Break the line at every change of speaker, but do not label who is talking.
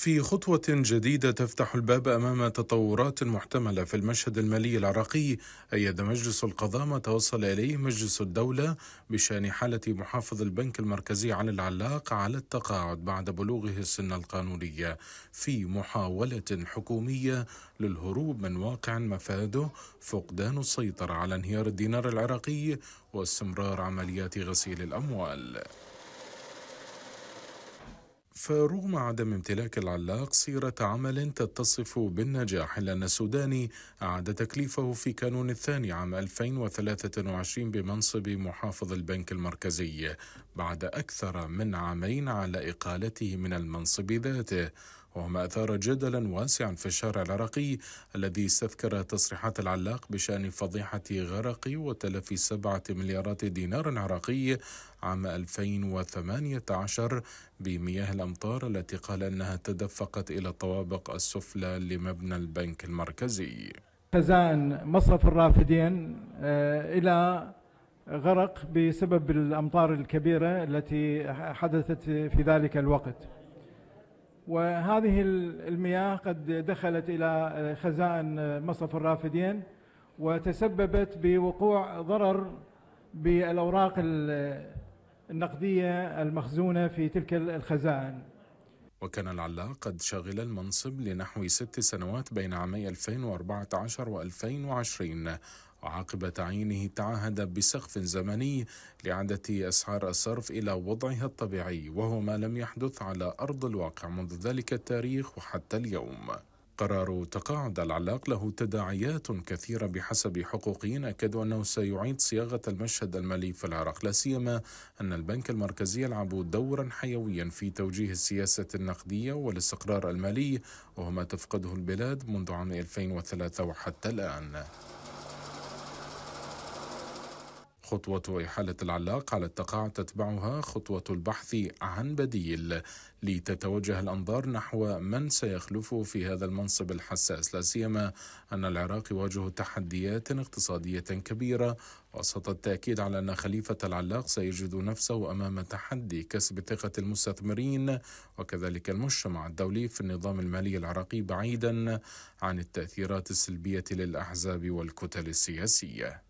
في خطوة جديدة تفتح الباب أمام تطورات محتملة في المشهد المالي العراقي أيد مجلس القضاء ما توصل إليه مجلس الدولة بشأن حالة محافظ البنك المركزي على العلاق على التقاعد بعد بلوغه السن القانونية في محاولة حكومية للهروب من واقع مفاده فقدان السيطرة على انهيار الدينار العراقي واستمرار عمليات غسيل الأموال فرغم عدم امتلاك العلاق سيرة عمل تتصف بالنجاح لأن السوداني أعاد تكليفه في كانون الثاني عام 2023 بمنصب محافظ البنك المركزي بعد أكثر من عامين على إقالته من المنصب ذاته وما أثار جدلا واسعا في الشارع العراقي الذي استذكر تصريحات العلاق بشأن فضيحة غرق وتلف سبعة مليارات دينار عراقي عام 2018 بمياه الأمطار التي قال أنها تدفقت إلى الطوابق السفلى لمبنى البنك المركزي
خزائن مصرف الرافدين آه، إلى غرق بسبب الأمطار الكبيرة التي حدثت في ذلك الوقت وهذه المياه قد دخلت إلى خزائن مصرف الرافدين وتسببت بوقوع ضرر بالأوراق النقدية المخزونة في تلك الخزائن
وكان العلاق قد شغل المنصب لنحو ست سنوات بين عامي 2014 و 2020 وعقب تعيينه تعهد بسقف زمني لعادة أسعار الصرف إلى وضعها الطبيعي وهو ما لم يحدث على أرض الواقع منذ ذلك التاريخ وحتى اليوم قرار تقاعد العلاق له تداعيات كثيرة بحسب حقوقيين أكدوا أنه سيعيد صياغة المشهد المالي في العراق لا سيما أن البنك المركزي يلعب دورا حيويا في توجيه السياسة النقدية والاستقرار المالي وهو ما تفقده البلاد منذ عام 2003 وحتى الآن خطوة إحالة العلاق على التقاع تتبعها خطوة البحث عن بديل لتتوجه الأنظار نحو من سيخلفه في هذا المنصب الحساس لا سيما أن العراق يواجه تحديات اقتصادية كبيرة وسط التأكيد على أن خليفة العلاق سيجد نفسه أمام تحدي كسب ثقة المستثمرين وكذلك المجتمع الدولي في النظام المالي العراقي بعيدا عن التأثيرات السلبية للأحزاب والكتل السياسية